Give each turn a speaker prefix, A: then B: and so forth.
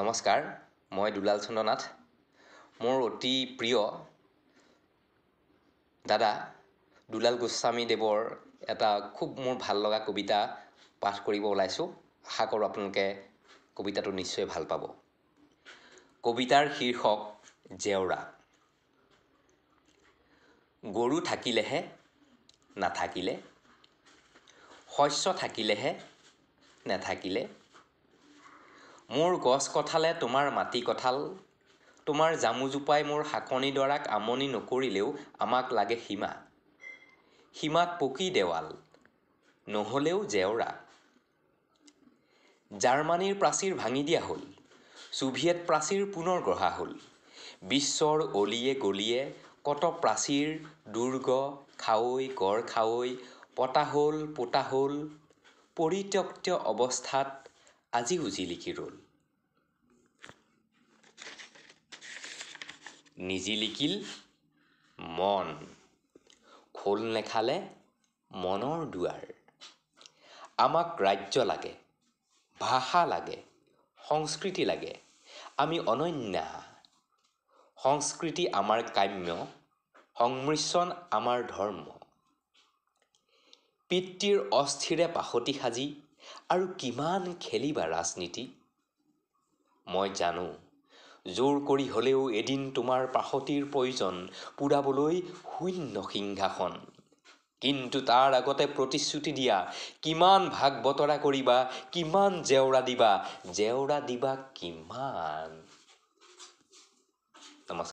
A: নমস্কাৰ মই দুলাল চন্দ্ৰনাথ মোৰ অতি প্ৰিয় দাদা দুলাল গোস্বামীদেৱৰ এটা খুব মোৰ ভাল লগা কবিতা পাঠ কৰিব ওলাইছোঁ আশা কৰোঁ আপোনালোকে কবিতাটো নিশ্চয় ভাল পাব কবিতাৰ শীৰ্ষক জেওৰা গৰু থাকিলেহে নাথাকিলে শস্য থাকিলেহে নাথাকিলে মোৰ গছ কঠালে তোমাৰ মাটি কঠাল তোমাৰ জামুজোপাই মোৰ শাকনিডৰাক আমনি নকৰিলেও আমাক লাগে সীমা সীমাক পকী দেৱাল নহ'লেও জেওৰা জাৰ্মানীৰ প্ৰাচীৰ ভাঙি দিয়া হ'ল ছোভিয়েট প্ৰাচীৰ পুনৰ গঢ়া হ'ল বিশ্বৰ অলিয়ে গলিয়ে কত প্ৰাচীৰ দুৰ্গ খাৱৈ গড় খাৱৈ পতা হ'ল পোতা হ'ল পৰিত্যক্ত অৱস্থাত আজি উজিলিকি ৰ'ল নিজি নিজিলিকিল মন খোল নেখালে মনৰ দুৱাৰ আমাক ৰাজ্য লাগে ভাষা লাগে সংস্কৃতি লাগে আমি অনন্যা সংস্কৃতি আমাৰ কাম্য সংমিশ্ৰণ আমাৰ ধৰ্ম পিতৃৰ অস্থিৰে পাহতি সাজি আৰু কিমান খেলিবা ৰাজনীতি মই জানো জোৰ কৰি হ'লেও এদিন তোমাৰ পাহতিৰ প্ৰয়োজন পূৰাবলৈ শূন্য সিংহাসন কিন্তু তাৰ আগতে প্ৰতিশ্ৰুতি দিয়া কিমান ভাগ বতৰা কৰিবা কিমান জেওৰা দিবা জেওৰা দিবা কিমান